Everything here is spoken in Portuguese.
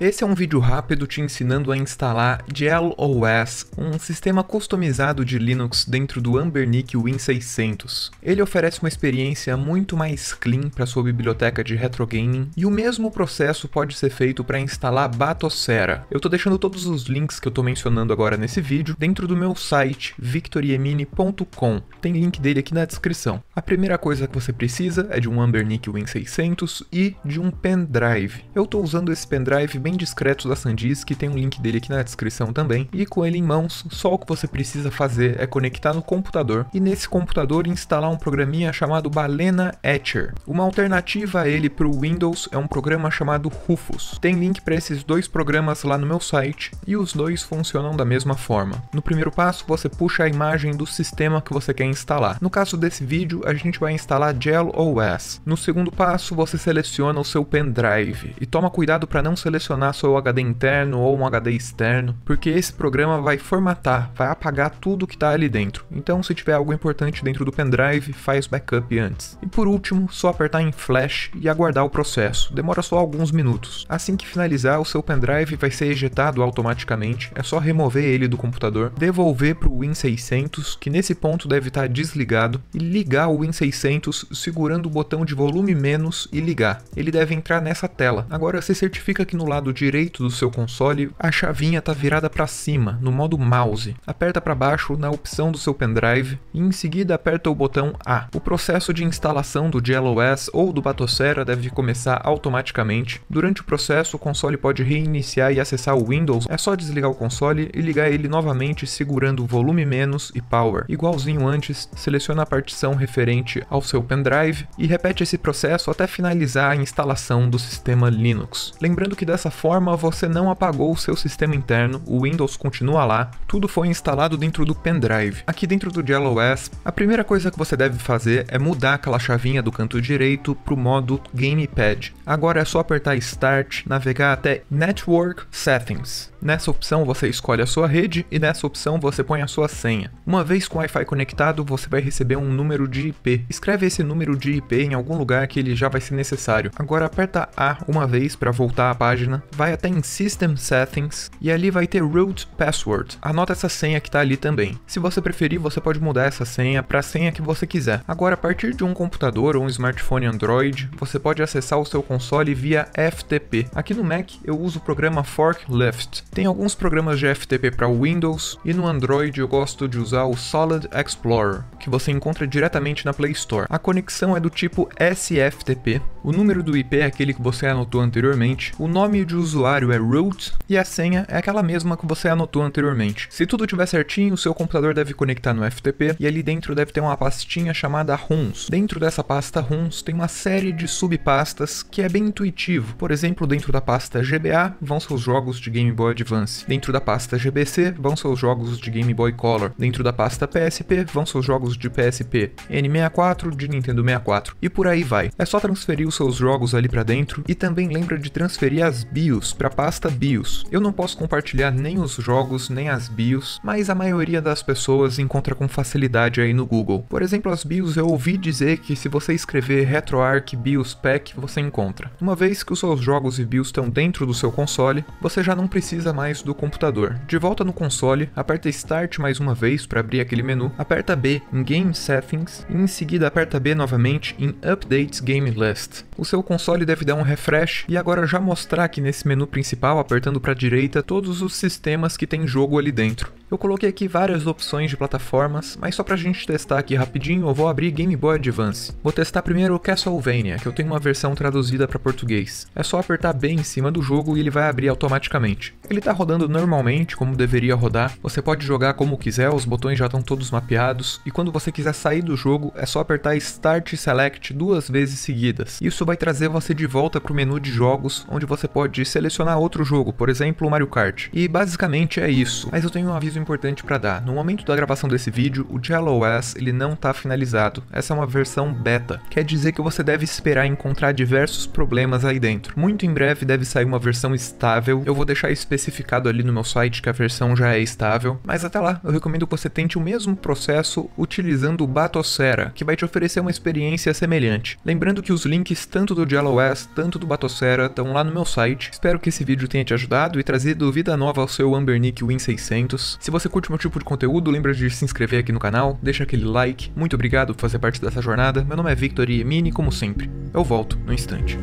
Esse é um vídeo rápido te ensinando a instalar GLOS, um sistema customizado de Linux dentro do Ambernic Win600. Ele oferece uma experiência muito mais clean para sua biblioteca de retrogaming e o mesmo processo pode ser feito para instalar Batocera. Eu estou deixando todos os links que eu estou mencionando agora nesse vídeo dentro do meu site victoriemini.com. Tem link dele aqui na descrição. A primeira coisa que você precisa é de um Ambernic Win600 e de um pendrive. Eu estou usando esse pendrive bem bem discreto da SanDisk, tem um link dele aqui na descrição também, e com ele em mãos, só o que você precisa fazer é conectar no computador e nesse computador instalar um programinha chamado Balena Etcher. Uma alternativa a ele para o Windows é um programa chamado Rufus. Tem link para esses dois programas lá no meu site e os dois funcionam da mesma forma. No primeiro passo, você puxa a imagem do sistema que você quer instalar. No caso desse vídeo, a gente vai instalar Gel OS. No segundo passo, você seleciona o seu pendrive e toma cuidado para não selecionar acionar seu HD interno ou um HD externo, porque esse programa vai formatar, vai apagar tudo que está ali dentro. Então, se tiver algo importante dentro do pendrive, faz backup antes. E por último, só apertar em flash e aguardar o processo. Demora só alguns minutos. Assim que finalizar, o seu pendrive vai ser ejetado automaticamente, é só remover ele do computador, devolver para o Win600, que nesse ponto deve estar tá desligado, e ligar o Win600 segurando o botão de volume menos e ligar. Ele deve entrar nessa tela. Agora se certifica que no lado lado direito do seu console, a chavinha está virada para cima, no modo mouse. Aperta para baixo na opção do seu pendrive e em seguida aperta o botão A. O processo de instalação do GLOS ou do Batocera deve começar automaticamente. Durante o processo, o console pode reiniciar e acessar o Windows. É só desligar o console e ligar ele novamente segurando volume menos e power. Igualzinho antes, seleciona a partição referente ao seu pendrive e repete esse processo até finalizar a instalação do sistema Linux. Lembrando que dessa Dessa forma, você não apagou o seu sistema interno, o Windows continua lá, tudo foi instalado dentro do pendrive. Aqui dentro do GelOS, a primeira coisa que você deve fazer é mudar aquela chavinha do canto direito para o modo Gamepad. Agora é só apertar Start, navegar até Network Settings. Nessa opção você escolhe a sua rede e nessa opção você põe a sua senha. Uma vez com o Wi-Fi conectado, você vai receber um número de IP. Escreve esse número de IP em algum lugar que ele já vai ser necessário. Agora aperta A uma vez para voltar à página, vai até em System Settings e ali vai ter Root Password. Anota essa senha que está ali também. Se você preferir, você pode mudar essa senha para a senha que você quiser. Agora a partir de um computador ou um smartphone Android, você pode acessar o seu console via FTP. Aqui no Mac eu uso o programa Forklift. Tem alguns programas de FTP para Windows e no Android eu gosto de usar o Solid Explorer, que você encontra diretamente na Play Store. A conexão é do tipo SFTP, o número do IP é aquele que você anotou anteriormente, o nome de usuário é root e a senha é aquela mesma que você anotou anteriormente. Se tudo estiver certinho, o seu computador deve conectar no FTP e ali dentro deve ter uma pastinha chamada ROMs. Dentro dessa pasta ROMs tem uma série de subpastas que é bem intuitivo. Por exemplo, dentro da pasta GBA vão seus jogos de Game Boy Advance. Dentro da pasta GBC vão seus jogos de Game Boy Color. Dentro da pasta PSP vão seus jogos de PSP, N64, de Nintendo 64 e por aí vai. É só transferir os seus jogos ali para dentro e também lembra de transferir as BIOS para a pasta BIOS. Eu não posso compartilhar nem os jogos nem as BIOS, mas a maioria das pessoas encontra com facilidade aí no Google. Por exemplo, as BIOS eu ouvi dizer que se você escrever RetroArch BIOS Pack você encontra. Uma vez que os seus jogos e BIOS estão dentro do seu console, você já não precisa mais do computador. De volta no console, aperta Start mais uma vez para abrir aquele menu, aperta B em Game Settings e em seguida aperta B novamente em Updates Game List. O seu console deve dar um refresh e agora já mostrar aqui nesse menu principal, apertando para a direita, todos os sistemas que tem jogo ali dentro. Eu coloquei aqui várias opções de plataformas, mas só pra gente testar aqui rapidinho eu vou abrir Game Boy Advance. Vou testar primeiro Castlevania, que eu tenho uma versão traduzida para português. É só apertar B em cima do jogo e ele vai abrir automaticamente. Ele tá rodando normalmente, como deveria rodar, você pode jogar como quiser, os botões já estão todos mapeados, e quando você quiser sair do jogo é só apertar Start e Select duas vezes seguidas. Isso vai trazer você de volta pro menu de jogos, onde você pode selecionar outro jogo, por exemplo o Mario Kart. E basicamente é isso, mas eu tenho um aviso importante para dar. No momento da gravação desse vídeo, o GLOS ele não está finalizado. Essa é uma versão beta. Quer dizer que você deve esperar encontrar diversos problemas aí dentro. Muito em breve deve sair uma versão estável. Eu vou deixar especificado ali no meu site que a versão já é estável. Mas até lá, eu recomendo que você tente o mesmo processo utilizando o Batocera, que vai te oferecer uma experiência semelhante. Lembrando que os links tanto do GLOS, tanto do Batocera estão lá no meu site. Espero que esse vídeo tenha te ajudado e trazido vida nova ao seu Ambernick Win 600. Se se você curte meu tipo de conteúdo, lembra de se inscrever aqui no canal, deixa aquele like. Muito obrigado por fazer parte dessa jornada. Meu nome é Victor e Mini, como sempre. Eu volto no instante.